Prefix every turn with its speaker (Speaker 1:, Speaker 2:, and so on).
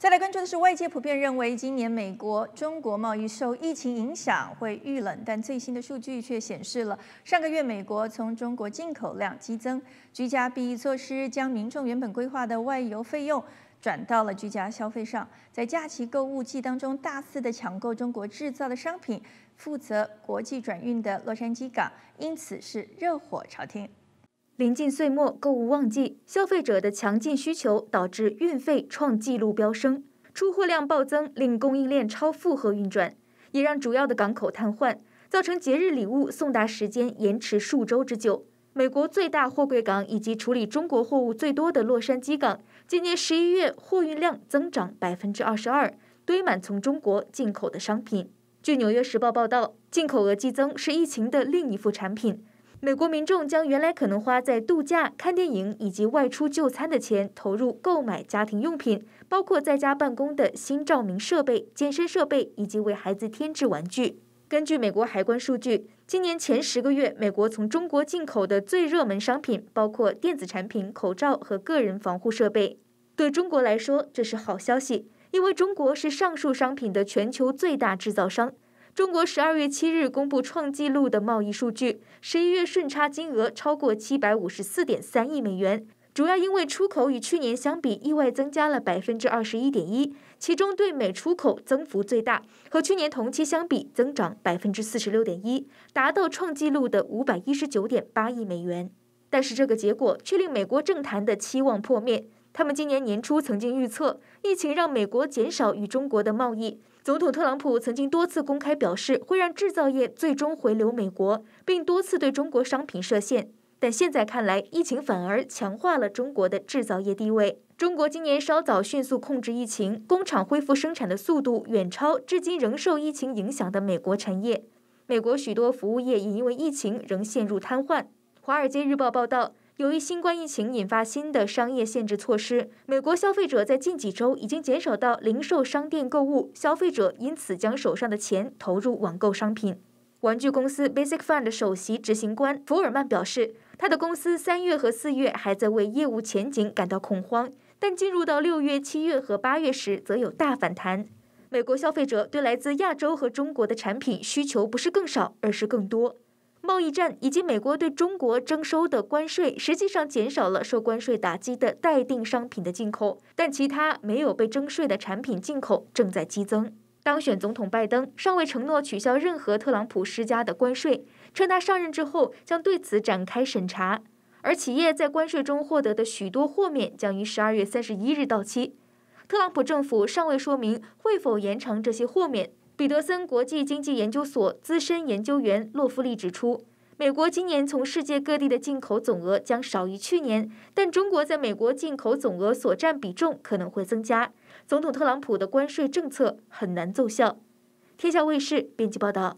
Speaker 1: 再来关注的是，外界普遍认为今年美国中国贸易受疫情影响会遇冷，但最新的数据却显示了上个月美国从中国进口量激增。居家避疫措施将民众原本规划的外游费用转到了居家消费上，在假期购物季当中大肆的抢购中国制造的商品。负责国际转运的洛杉矶港因此是热火朝天。
Speaker 2: 临近岁末，购物旺季，消费者的强劲需求导致运费创纪录飙升，出货量暴增，令供应链超负荷运转，也让主要的港口瘫痪，造成节日礼物送达时间延迟数周之久。美国最大货柜港以及处理中国货物最多的洛杉矶港，今年十一月货运量增长百分之二十二，堆满从中国进口的商品。据《纽约时报》报道，进口额激增是疫情的另一副产品。美国民众将原来可能花在度假、看电影以及外出就餐的钱投入购买家庭用品，包括在家办公的新照明设备、健身设备以及为孩子添置玩具。根据美国海关数据，今年前十个月，美国从中国进口的最热门商品包括电子产品、口罩和个人防护设备。对中国来说，这是好消息，因为中国是上述商品的全球最大制造商。中国十二月七日公布创纪录的贸易数据，十一月顺差金额超过七百五十四点三亿美元，主要因为出口与去年相比意外增加了百分之二十一点一，其中对美出口增幅最大，和去年同期相比增长百分之四十六点一，达到创纪录的五百一十九点八亿美元。但是这个结果却令美国政坛的期望破灭。他们今年年初曾经预测，疫情让美国减少与中国的贸易。总统特朗普曾经多次公开表示，会让制造业最终回流美国，并多次对中国商品设限。但现在看来，疫情反而强化了中国的制造业地位。中国今年稍早迅速控制疫情，工厂恢复生产的速度远超至今仍受疫情影响的美国产业。美国许多服务业也因为疫情仍陷入瘫痪。《华尔街日报》报道。由于新冠疫情引发新的商业限制措施，美国消费者在近几周已经减少到零售商店购物，消费者因此将手上的钱投入网购商品。玩具公司 Basic Fund 首席执行官福尔曼表示，他的公司三月和四月还在为业务前景感到恐慌，但进入到六月、七月和八月时，则有大反弹。美国消费者对来自亚洲和中国的产品需求不是更少，而是更多。贸易战以及美国对中国征收的关税，实际上减少了受关税打击的待定商品的进口，但其他没有被征税的产品进口正在激增。当选总统拜登尚未承诺取消任何特朗普施加的关税，称他上任之后将对此展开审查。而企业在关税中获得的许多豁免将于十二月三十一日到期，特朗普政府尚未说明会否延长这些豁免。彼得森国际经济研究所资深研究员洛夫利指出，美国今年从世界各地的进口总额将少于去年，但中国在美国进口总额所占比重可能会增加。总统特朗普的关税政策很难奏效。天下卫视编辑报道。